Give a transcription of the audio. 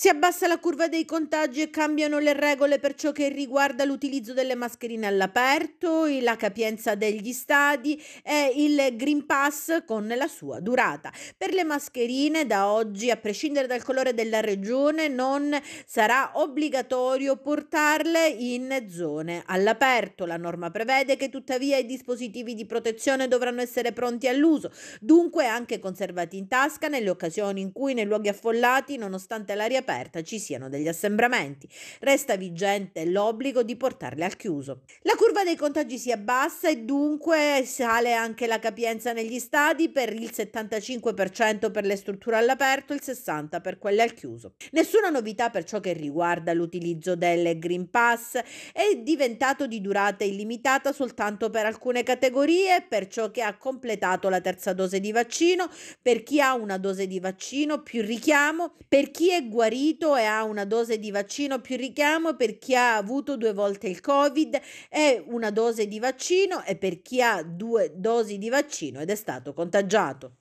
Si abbassa la curva dei contagi e cambiano le regole per ciò che riguarda l'utilizzo delle mascherine all'aperto, la capienza degli stadi e il Green Pass con la sua durata. Per le mascherine da oggi, a prescindere dal colore della regione, non sarà obbligatorio portarle in zone all'aperto. La norma prevede che tuttavia i dispositivi di protezione dovranno essere pronti all'uso, dunque anche conservati in tasca nelle occasioni in cui nei luoghi affollati, nonostante l'aria aperta, aperta ci siano degli assembramenti. Resta vigente l'obbligo di portarle al chiuso. La curva dei contagi si abbassa e dunque sale anche la capienza negli stadi per il 75% per le strutture all'aperto e il 60% per quelle al chiuso. Nessuna novità per ciò che riguarda l'utilizzo del Green Pass, è diventato di durata illimitata soltanto per alcune categorie, per ciò che ha completato la terza dose di vaccino, per chi ha una dose di vaccino più richiamo, per chi è guarito guarito e ha una dose di vaccino più richiamo per chi ha avuto due volte il Covid e una dose di vaccino e per chi ha due dosi di vaccino ed è stato contagiato.